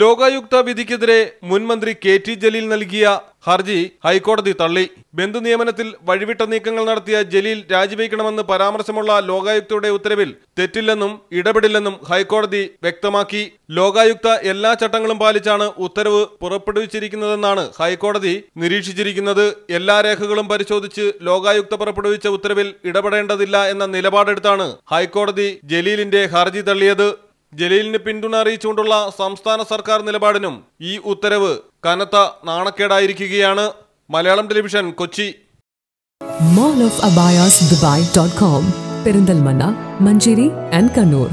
ലോകായുക്ത വിധിക്കെതിരെ മുൻമന്ത്രി K T Jaleel നൽകിയ ഹർജി ഹൈക്കോടതി തള്ളി ബന്ധു നിയമനത്തിൽ വഴിവിട്ട നീക്കങ്ങൾ നടത്തിയ ജലീൽ രാജിവെക്കണമെന്ന് പരാമർശമുള്ള ലോകായുക്തയുടെ ഉത്തരവിൽ തെറ്റില്ലെന്നും ഇടപെടില്ലെന്നും ഹൈക്കോടതി വ്യക്തമാക്കി ലോകായുക്ത എല്ലാ ചട്ടങ്ങളും പാലിച്ചാണ് ഉത്തരവ് പുറപ്പെടുവിച്ചിരിക്കുന്നതെന്നാണ് ഹൈക്കോടതി നിരീക്ഷിച്ചിരിക്കുന്നത് എല്ലാ രേഖകളും പരിശോധിച്ച് ലോകായുക്ത പുറപ്പെടുവിച്ച ഉത്തരവിൽ ഇടപെടേണ്ടതില്ല എന്ന നിലപാടെടുത്താണ് ഹൈക്കോടതി ജലീലിന്റെ ഹർജി തള്ളിയത് ജലീലിന് പിന്തുണ അറിയിച്ചുകൊണ്ടുള്ള സംസ്ഥാന സർക്കാർ നിലപാടിനും ഈ ഉത്തരവ് കനത്ത നാണക്കേടായിരിക്കുകയാണ് Malayalam television Kochi mall of abayas Dubai dot com Perinthalmanna Manjeri and Kannur